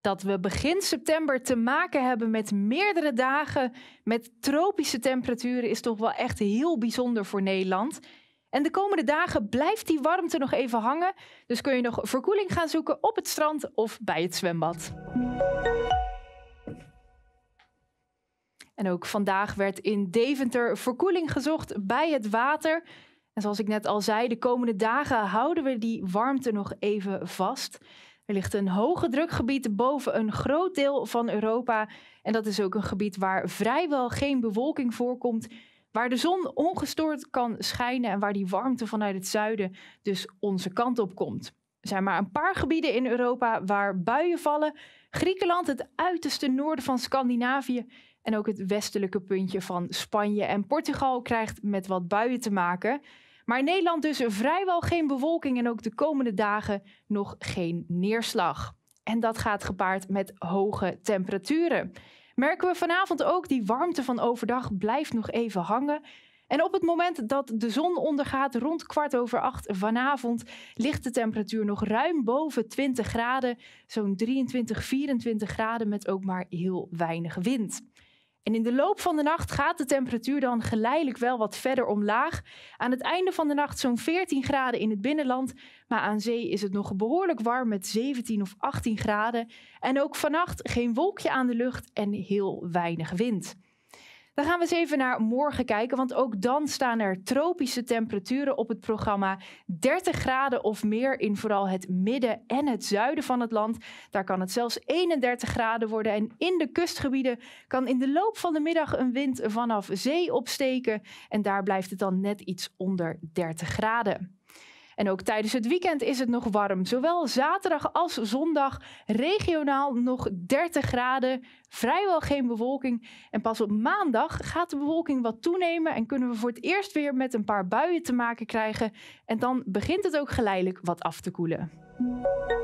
dat we begin september te maken hebben met meerdere dagen met tropische temperaturen is toch wel echt heel bijzonder voor Nederland. En de komende dagen blijft die warmte nog even hangen, dus kun je nog verkoeling gaan zoeken op het strand of bij het zwembad. En ook vandaag werd in Deventer verkoeling gezocht bij het water. En zoals ik net al zei, de komende dagen houden we die warmte nog even vast. Er ligt een hoge drukgebied boven een groot deel van Europa. En dat is ook een gebied waar vrijwel geen bewolking voorkomt. Waar de zon ongestoord kan schijnen en waar die warmte vanuit het zuiden dus onze kant op komt. Er zijn maar een paar gebieden in Europa waar buien vallen. Griekenland, het uiterste noorden van Scandinavië. En ook het westelijke puntje van Spanje en Portugal krijgt met wat buien te maken. Maar Nederland dus vrijwel geen bewolking en ook de komende dagen nog geen neerslag. En dat gaat gepaard met hoge temperaturen. Merken we vanavond ook, die warmte van overdag blijft nog even hangen. En op het moment dat de zon ondergaat, rond kwart over acht vanavond, ligt de temperatuur nog ruim boven 20 graden. Zo'n 23, 24 graden met ook maar heel weinig wind. En in de loop van de nacht gaat de temperatuur dan geleidelijk wel wat verder omlaag. Aan het einde van de nacht zo'n 14 graden in het binnenland. Maar aan zee is het nog behoorlijk warm met 17 of 18 graden. En ook vannacht geen wolkje aan de lucht en heel weinig wind. Dan gaan we eens even naar morgen kijken, want ook dan staan er tropische temperaturen op het programma. 30 graden of meer in vooral het midden en het zuiden van het land. Daar kan het zelfs 31 graden worden. En in de kustgebieden kan in de loop van de middag een wind vanaf zee opsteken. En daar blijft het dan net iets onder 30 graden. En ook tijdens het weekend is het nog warm. Zowel zaterdag als zondag regionaal nog 30 graden, vrijwel geen bewolking. En pas op maandag gaat de bewolking wat toenemen en kunnen we voor het eerst weer met een paar buien te maken krijgen. En dan begint het ook geleidelijk wat af te koelen.